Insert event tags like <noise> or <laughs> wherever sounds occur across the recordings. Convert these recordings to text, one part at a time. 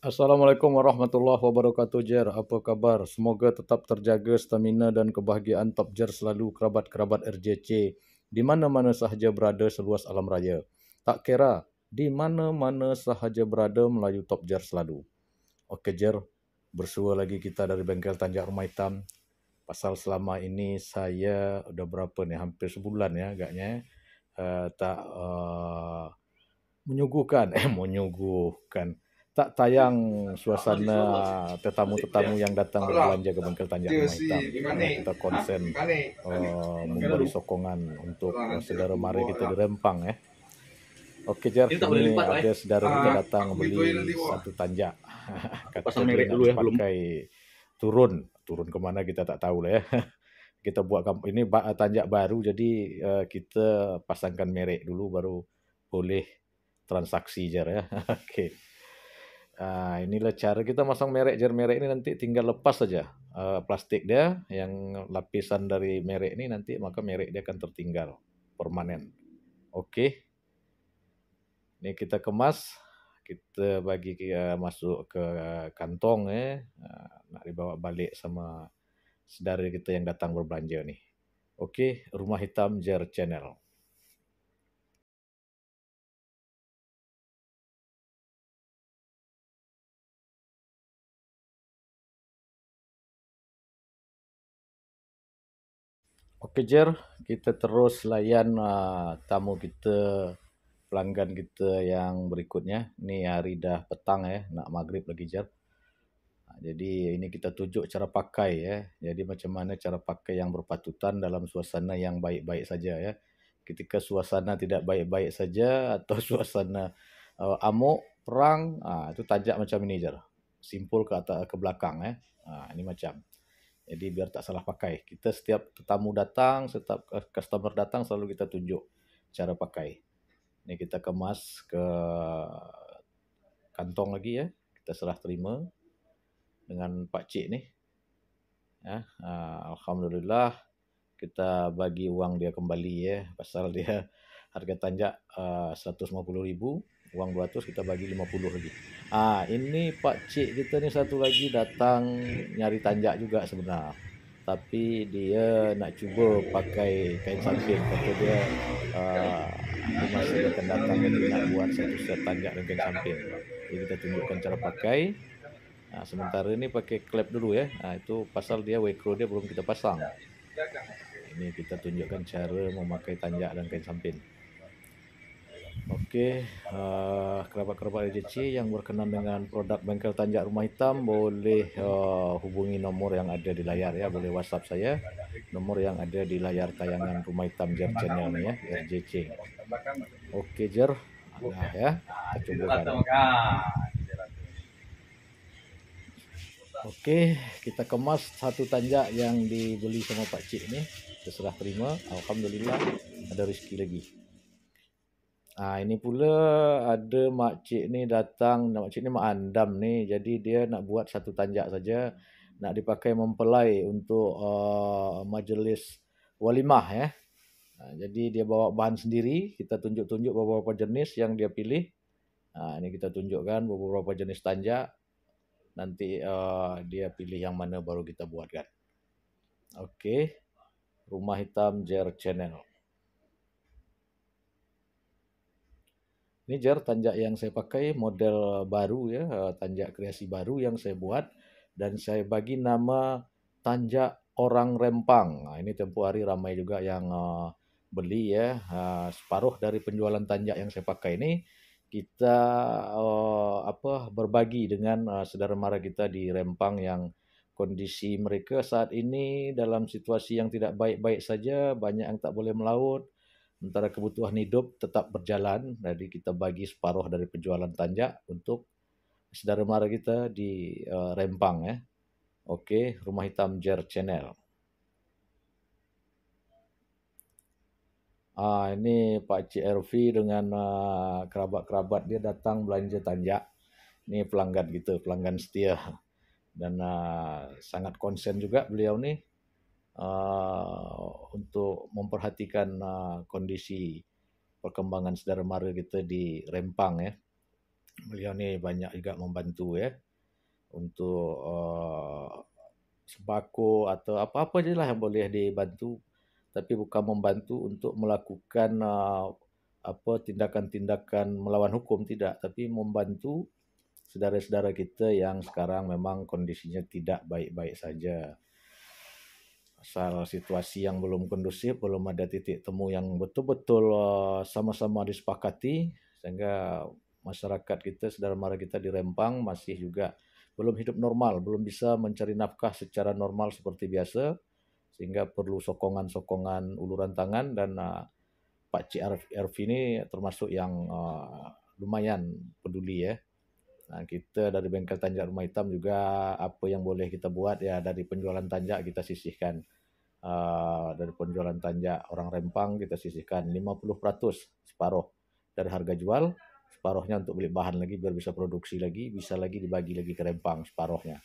Assalamualaikum warahmatullahi wabarakatuh Jer. Apa khabar? Semoga tetap terjaga stamina dan kebahagiaan Top Jer selalu kerabat-kerabat RJC di mana-mana sahaja berada seluas alam raya. Tak kira di mana-mana sahaja berada melayu Top Jer selalu. Okey Jer, bersua lagi kita dari bengkel Tanjak Rumah Hitam. Pasal selama ini saya dah berapa ni? Hampir sebulan ya agaknya. Uh, tak uh, menyuguhkan. Eh, menyuguhkan. <laughs> Eh, menyuguhkan tak tayang suasana tetamu-tetamu yang datang berbelanja ke Bengkel Tanjak Rumah Hitam. Kita konsen uh, memberi sokongan untuk saudara mari kita lah. di Rempang eh. Oke okay, Jar, ini ada lah, eh. saudara kita ah, datang beli satu tanjak. Kata Pasang merek dulu ya, Turun, turun kemana kita tak tahu lah ya. <laughs> Kita buat ini tanjak baru, jadi uh, kita pasangkan merek dulu baru boleh transaksi Jar ya. <laughs> Oke. Okay. Nah, inilah cara kita masang merek jar merek ini nanti tinggal lepas saja uh, plastik dia yang lapisan dari merek ini nanti maka merek dia akan tertinggal permanen. Oke. Okay. Ini kita kemas, kita bagi uh, masuk ke eh, kantong ya. Uh, nak dibawa balik sama saudara kita yang datang berbelanja nih. Oke, okay, Rumah Hitam Jar Channel. Okey Okejer, kita terus layan uh, tamu kita, pelanggan kita yang berikutnya. Ni hari dah petang ya, eh. nak maghrib lagi Jer. Ha, jadi ini kita tunjuk cara pakai ya. Eh. Jadi macam mana cara pakai yang berpatutan dalam suasana yang baik-baik saja ya. Eh. Ketika suasana tidak baik-baik saja atau <laughs> suasana uh, amuk, perang, uh, itu tajak macam ini Jer. Simpul ke atas ke belakang ya. Eh. Uh, ini macam. Jadi biar tak salah pakai. Kita setiap tetamu datang, setiap customer datang selalu kita tunjuk cara pakai. Ini kita kemas ke kantong lagi ya. Kita serah terima dengan pak cik ni. Ya, ah, alhamdulillah kita bagi uang dia kembali ya pasal dia harga tanjak uh, ribu. Uang 200 kita bagi 50 lagi. Ah ini Pak Cik kita ni satu lagi datang nyari tanjak juga sebenarnya. Tapi dia nak cuba pakai kain samping Kata dia uh, masih akan datang Jadi nak buat satu set tanjak dengan kain samping Jadi kita tunjukkan cara pakai nah, ha, Sementara ini pakai klep dulu ya nah, ha, Itu pasal dia wakro dia belum kita pasang Ini kita tunjukkan cara memakai tanjak dan kain samping Okey, uh, kerabat-kerabat AJC yang berkenan dengan produk bengkel tanjak rumah hitam boleh uh, hubungi nomor yang ada di layar ya, boleh WhatsApp saya. nomor yang ada di layar tayangan rumah hitam Jer Channel ni ya, RJC. Okey Jer, nah, ya, cuba kan. Okey, kita kemas satu tanjak yang dibeli sama Pak Cik ni. Terserah terima. Alhamdulillah, ada rezeki lagi. Ha, ini pula ada makcik ni datang, makcik ni mak andam ni. Jadi dia nak buat satu tanjak saja. Nak dipakai mempelai untuk uh, majlis walimah ya. Ha, jadi dia bawa bahan sendiri. Kita tunjuk-tunjuk beberapa jenis yang dia pilih. Ha, ini kita tunjukkan beberapa jenis tanjak. Nanti uh, dia pilih yang mana baru kita buatkan. Okey. Rumah Hitam Jer Channel. Ini jar tanjak yang saya pakai model baru ya, eh, tanjak kreasi baru yang saya buat dan saya bagi nama tanjak orang rempang. Nah, ini tempoh hari ramai juga yang eh, beli ya. Ah, separuh dari penjualan tanjak yang saya pakai ini kita eh, apa berbagi dengan uh, saudara mara kita di Rempang yang kondisi mereka saat ini dalam situasi yang tidak baik-baik saja, banyak yang tak boleh melaut sementara kebutuhan hidup tetap berjalan jadi kita bagi separuh dari penjualan tanjak untuk saudara mara kita di uh, Rempang ya. Eh. Okey, Rumah Hitam Jer Channel. Ah ini Pak Cik RV dengan uh, kerabat-kerabat dia datang belanja tanjak. Ini pelanggan gitu, pelanggan setia. Dan uh, sangat konsen juga beliau ni. Uh, untuk memperhatikan uh, kondisi perkembangan saudara mara kita di Rempang ya. Beliau ni banyak juga membantu ya untuk uh, sembako atau apa-apa je lah yang boleh dibantu tapi bukan membantu untuk melakukan uh, apa tindakan-tindakan melawan hukum tidak tapi membantu saudara-saudara kita yang sekarang memang kondisinya tidak baik-baik saja pasal situasi yang belum kondusif, belum ada titik temu yang betul-betul eh, sama-sama disepakati sehingga masyarakat kita, saudara mara kita di Rempang masih juga belum hidup normal, belum bisa mencari nafkah secara normal seperti biasa sehingga perlu sokongan-sokongan uluran tangan dan uh, Pak Cik Erf ini termasuk yang eh, lumayan peduli ya. Nah, ha, kita dari bengkel tanjak rumah hitam juga apa yang boleh kita buat ya dari penjualan tanjak kita sisihkan. Uh, dari penjualan tanjak orang rempang kita sisihkan 50% separuh dari harga jual. Separuhnya untuk beli bahan lagi biar bisa produksi lagi, bisa lagi dibagi lagi ke rempang separuhnya.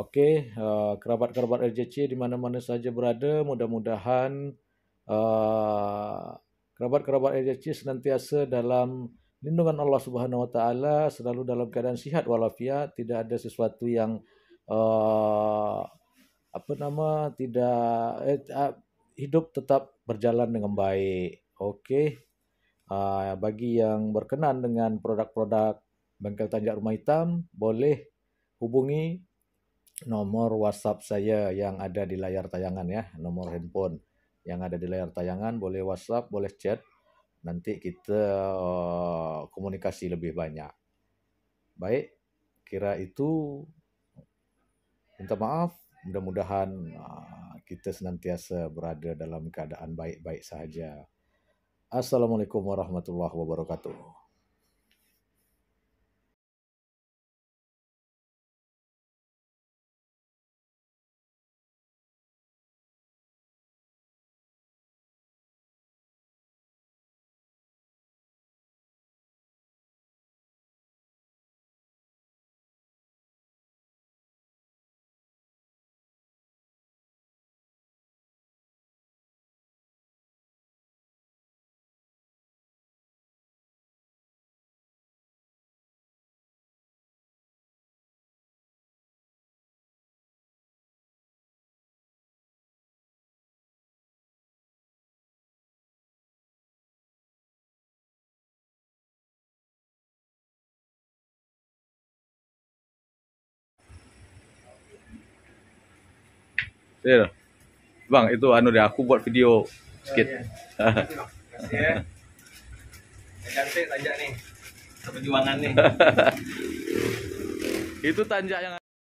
Oke, okay, ha, uh, kerabat-kerabat RJC di mana-mana saja berada, mudah-mudahan uh, kerabat-kerabat RJC senantiasa dalam lindungan Allah Subhanahu wa taala selalu dalam keadaan sihat walafiat tidak ada sesuatu yang uh, apa nama tidak eh, hidup tetap berjalan dengan baik okey uh, bagi yang berkenan dengan produk-produk bengkel tanjak rumah hitam boleh hubungi nomor WhatsApp saya yang ada di layar tayangan ya nomor handphone yang ada di layar tayangan boleh WhatsApp boleh chat 0812 nanti kita uh, komunikasi lebih banyak. Baik, kira itu minta maaf. Mudah-mudahan uh, kita senantiasa berada dalam keadaan baik-baik sahaja. Assalamualaikum warahmatullahi wabarakatuh. Iya. Bang, itu anu deh aku buat video sikit. Oh, iya. Ah. ya. Cantik tanjak nih. Perjuangan nih. <laughs> itu tanjak yang